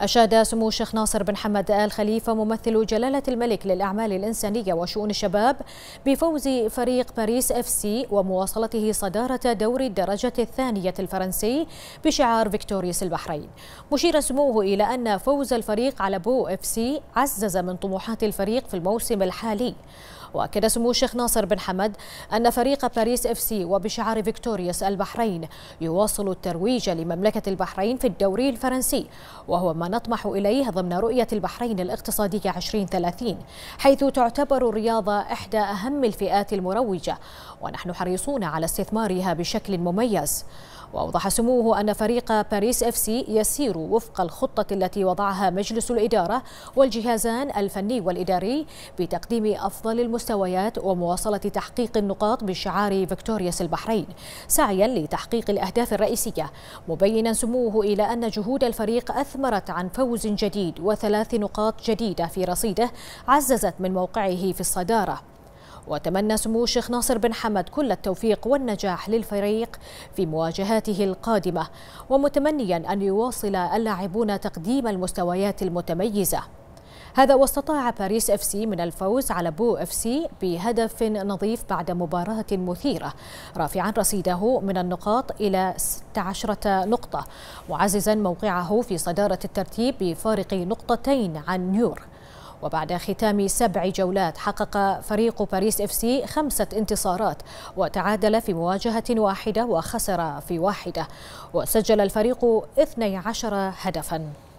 أشاد سمو الشيخ ناصر بن حمد آل خليفة ممثل جلالة الملك للأعمال الإنسانية وشؤون الشباب بفوز فريق باريس اف سي ومواصلته صدارة دوري الدرجة الثانية الفرنسي بشعار فيكتوريس البحرين مشير سموه إلى أن فوز الفريق على بو اف سي عزز من طموحات الفريق في الموسم الحالي وأكد سمو الشيخ ناصر بن حمد أن فريق باريس اف سي وبشعار فيكتوريوس البحرين يواصل الترويج لمملكة البحرين في الدوري الفرنسي وهو ما نطمح إليه ضمن رؤية البحرين الاقتصادية 2030 حيث تعتبر الرياضة إحدى أهم الفئات المروجة ونحن حريصون على استثمارها بشكل مميز وأوضح سموه أن فريق باريس اف سي يسير وفق الخطة التي وضعها مجلس الإدارة والجهازان الفني والإداري بتقديم أفضل المستوى المستويات ومواصلة تحقيق النقاط بشعار فيكتورياس البحرين سعيا لتحقيق الأهداف الرئيسية مبينا سموه إلى أن جهود الفريق أثمرت عن فوز جديد وثلاث نقاط جديدة في رصيده عززت من موقعه في الصدارة وتمنى سمو الشيخ ناصر بن حمد كل التوفيق والنجاح للفريق في مواجهاته القادمة ومتمنيا أن يواصل اللاعبون تقديم المستويات المتميزة هذا واستطاع باريس اف سي من الفوز على بو اف سي بهدف نظيف بعد مباراة مثيرة رافعا رصيده من النقاط إلى 16 نقطة وعززا موقعه في صدارة الترتيب بفارق نقطتين عن نيور وبعد ختام سبع جولات حقق فريق باريس اف سي خمسة انتصارات وتعادل في مواجهة واحدة وخسر في واحدة وسجل الفريق 12 هدفاً